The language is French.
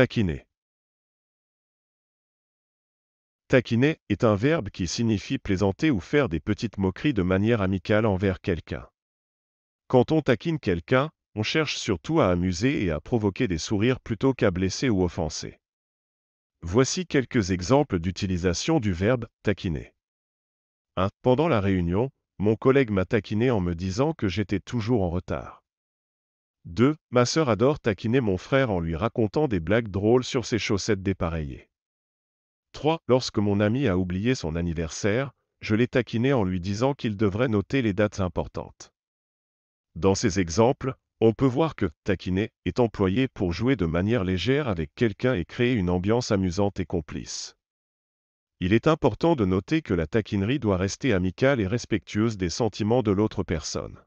Taquiner. Taquiner est un verbe qui signifie plaisanter ou faire des petites moqueries de manière amicale envers quelqu'un. Quand on taquine quelqu'un, on cherche surtout à amuser et à provoquer des sourires plutôt qu'à blesser ou offenser. Voici quelques exemples d'utilisation du verbe taquiner. 1. Pendant la réunion, mon collègue m'a taquiné en me disant que j'étais toujours en retard. 2. Ma sœur adore taquiner mon frère en lui racontant des blagues drôles sur ses chaussettes dépareillées. 3. Lorsque mon ami a oublié son anniversaire, je l'ai taquiné en lui disant qu'il devrait noter les dates importantes. Dans ces exemples, on peut voir que taquiner est employé pour jouer de manière légère avec quelqu'un et créer une ambiance amusante et complice. Il est important de noter que la taquinerie doit rester amicale et respectueuse des sentiments de l'autre personne.